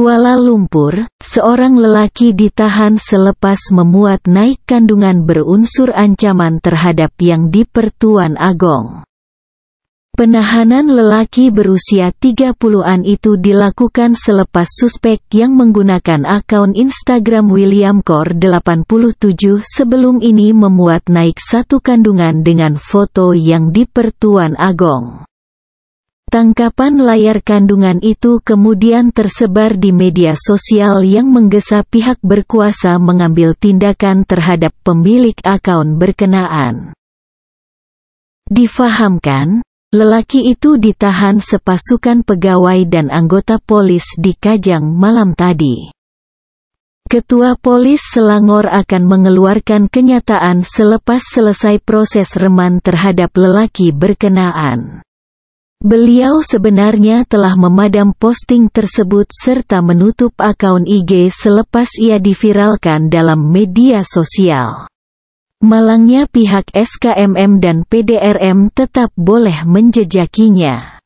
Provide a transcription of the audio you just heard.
Kuala Lumpur, seorang lelaki ditahan selepas memuat naik kandungan berunsur ancaman terhadap yang dipertuan Pertuan Agong. Penahanan lelaki berusia 30-an itu dilakukan selepas suspek yang menggunakan akun Instagram William Kor 87 sebelum ini memuat naik satu kandungan dengan foto yang dipertuan Pertuan Agong. Tangkapan layar kandungan itu kemudian tersebar di media sosial yang menggesa pihak berkuasa mengambil tindakan terhadap pemilik akun berkenaan. Difahamkan, lelaki itu ditahan sepasukan pegawai dan anggota polis di Kajang malam tadi. Ketua Polis Selangor akan mengeluarkan kenyataan selepas selesai proses reman terhadap lelaki berkenaan. Beliau sebenarnya telah memadam posting tersebut serta menutup akun IG selepas ia diviralkan dalam media sosial. Malangnya pihak SKMM dan PDRM tetap boleh menjejakinya.